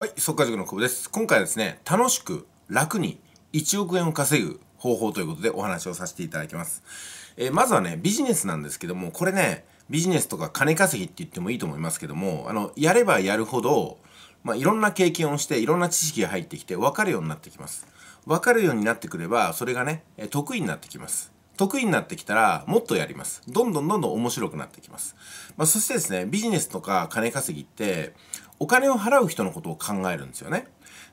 はい、速稼塾の久保です。今回はですね、楽しく楽に1億円を稼ぐ方法ということでお話をさせていただきます。えー、まずはね、ビジネスなんですけども、これね、ビジネスとか金稼ぎって言ってもいいと思いますけども、あの、やればやるほど、まあ、いろんな経験をして、いろんな知識が入ってきて、分かるようになってきます。分かるようになってくれば、それがね、得意になってきます。得意になってきたらもっとやります。どんどんどんどん面白くなってきます。まあ、そしてですね、ビジネスとか金稼ぎってお金を払う人のことを考えるんですよね。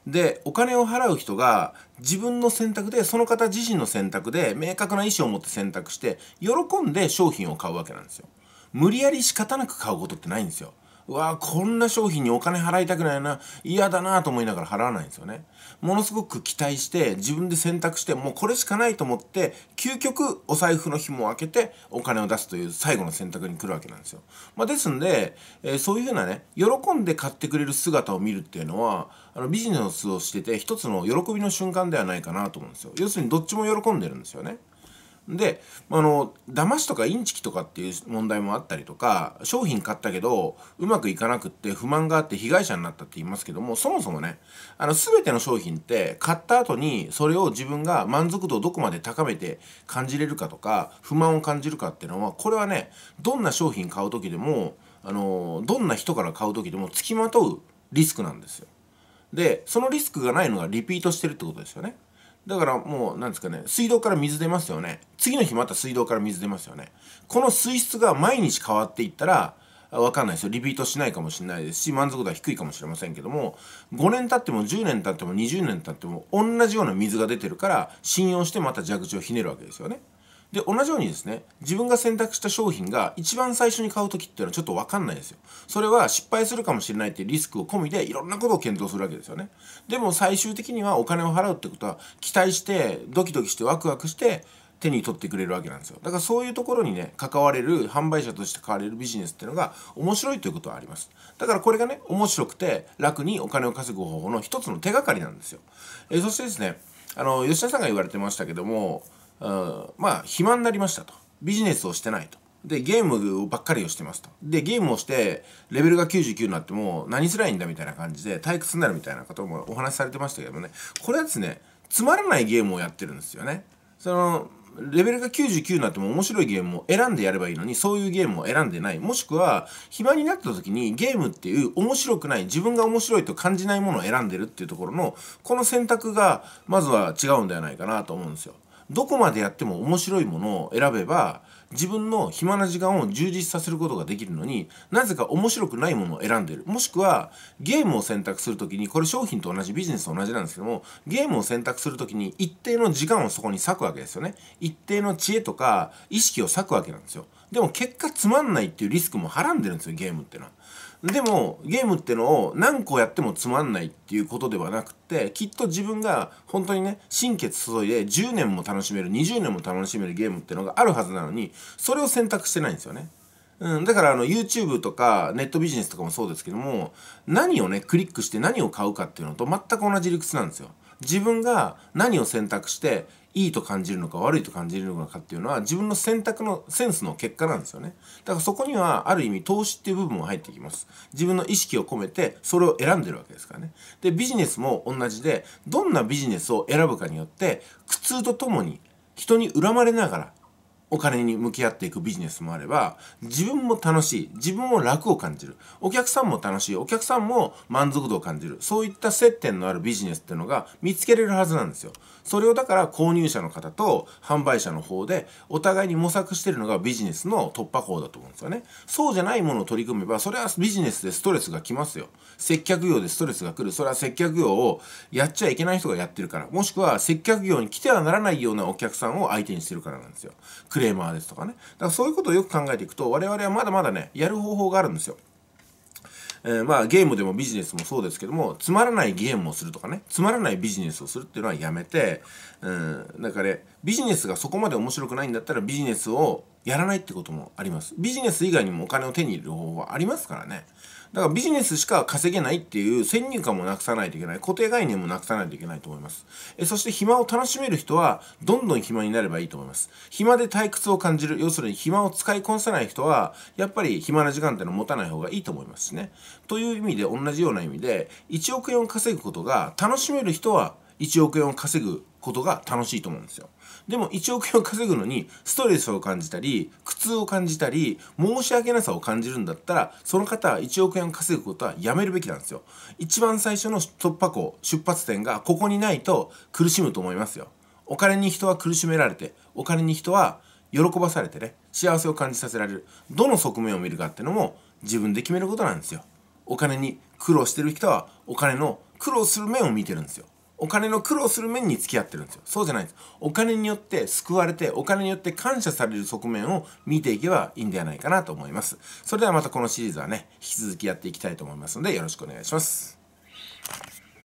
で、お金を払う人が自分の選択で、その方自身の選択で明確な意思を持って選択して喜んで商品を買うわけなんですよ。無理やり仕方なく買うことってないんですよ。うわあこんな商品にお金払いたくないな嫌だなと思いながら払わないんですよねものすごく期待して自分で選択してもうこれしかないと思って究極お財布の紐を開けてお金を出すという最後の選択に来るわけなんですよ、まあ、ですんで、えー、そういうふうなね喜んで買ってくれる姿を見るっていうのはあのビジネスをしてて一つの喜びの瞬間ではないかなと思うんですよ要するにどっちも喜んでるんですよねであの騙しとかインチキとかっていう問題もあったりとか商品買ったけどうまくいかなくって不満があって被害者になったって言いますけどもそもそもねあの全ての商品って買った後にそれを自分が満足度をどこまで高めて感じれるかとか不満を感じるかっていうのはこれはねどんな商品買う時でもあのどんな人から買う時でもつきまとうリスクなんですよ。でそのリスクがないのがリピートしてるってことですよね。だからもう、なんですかね、水道から水出ますよね。次の日また水道から水出ますよね。この水質が毎日変わっていったら、わかんないですよ。リピートしないかもしれないですし、満足度は低いかもしれませんけども、5年経っても10年経っても20年経っても、同じような水が出てるから、信用してまた蛇口をひねるわけですよね。で、同じようにですね、自分が選択した商品が一番最初に買う時っていうのはちょっとわかんないですよ。それは失敗するかもしれないっていうリスクを込みでいろんなことを検討するわけですよね。でも最終的にはお金を払うってことは期待して、ドキドキしてワクワクして、手に取ってくれるわけなんですよだからそういうところにね関われる販売者として買われるビジネスっていうのが面白いということはありますだからこれがね面白くて楽にお金を稼ぐ方法の一つの手がかりなんですよえそしてですねあの吉田さんが言われてましたけどもまあ暇になりましたとビジネスをしてないとでゲームばっかりをしてますとでゲームをしてレベルが99になっても何すらいいんだみたいな感じで退屈になるみたいなこともお話しされてましたけどもねこれはですねつまらないゲームをやってるんですよねそのレベルが99になっても面白いゲームを選んでやればいいのに、そういうゲームを選んでない。もしくは、暇になった時にゲームっていう面白くない、自分が面白いと感じないものを選んでるっていうところの、この選択が、まずは違うんではないかなと思うんですよ。どこまでやっても面白いものを選べば自分の暇な時間を充実させることができるのになぜか面白くないものを選んでいるもしくはゲームを選択する時にこれ商品と同じビジネスと同じなんですけどもゲームを選択する時に一定の時間をそこに割くわけですよね一定の知恵とか意識を割くわけなんですよでも結果つまんないっていうリスクもはらんでるんですよゲームってのはでもゲームってのを何個やってもつまんないっていうことではなくてきっと自分が本当にね心血注いで10年も楽しめる20年も楽しめるゲームってのがあるはずなのにそれを選択してないんですよね。うん、だからあの YouTube とかネットビジネスとかもそうですけども何をねクリックして何を買うかっていうのと全く同じ理屈なんですよ。自分が何を選択していいと感じるのか悪いと感じるのかっていうのは自分の選択のセンスの結果なんですよねだからそこにはある意味投資っていう部分も入ってきます自分の意識を込めてそれを選んでるわけですからねでビジネスも同じでどんなビジネスを選ぶかによって苦痛とともに人に恨まれながらお金に向き合っていくビジネスもあれば、自分も楽しい、自分も楽を感じる、お客さんも楽しい、お客さんも満足度を感じる、そういった接点のあるビジネスっていうのが見つけれるはずなんですよ。それをだから購入者の方と販売者の方でお互いに模索してるのがビジネスの突破口だと思うんですよね。そうじゃないものを取り組めば、それはビジネスでストレスが来ますよ。接客業でストレスが来る。それは接客業をやっちゃいけない人がやってるから、もしくは接客業に来てはならないようなお客さんを相手にしてるからなんですよ。クレーマーですとかね。だからそういうことをよく考えていくと、我々はまだまだね、やる方法があるんですよ。えー、まあゲームでもビジネスもそうですけども、つまらないゲームをするとかね、つまらないビジネスをするっていうのはやめて、うん、だから、ね、ビジネスがそこまで面白くないんだったらビジネスをやらないってこともあります。ビジネス以外にもお金を手に入れる方法はありますからね。だからビジネスしか稼げないっていう先入観もなくさないといけない。固定概念もなくさないといけないと思います。えそして暇を楽しめる人は、どんどん暇になればいいと思います。暇で退屈を感じる、要するに暇を使いこなさない人は、やっぱり暇な時間ってのを持たない方がいいと思いますしね。という意味で、同じような意味で、1億円を稼ぐことが楽しめる人は、1億円を稼ぐことが楽しいと思うんですよ。でも1億円を稼ぐのにストレスを感じたり苦痛を感じたり申し訳なさを感じるんだったらその方は1億円を稼ぐことはやめるべきなんですよ。一番最初の突破口出発点がここにないと苦しむと思いますよ。お金に人は苦しめられてお金に人は喜ばされてね幸せを感じさせられるどの側面を見るかっていうのも自分で決めることなんですよ。お金に苦労してる人はお金の苦労する面を見てるんですよ。お金の苦労する面に付き合ってるんですよ。そうじゃないんです。お金によって救われて、お金によって感謝される側面を見ていけばいいんではないかなと思います。それではまたこのシリーズはね、引き続きやっていきたいと思いますので、よろしくお願いします。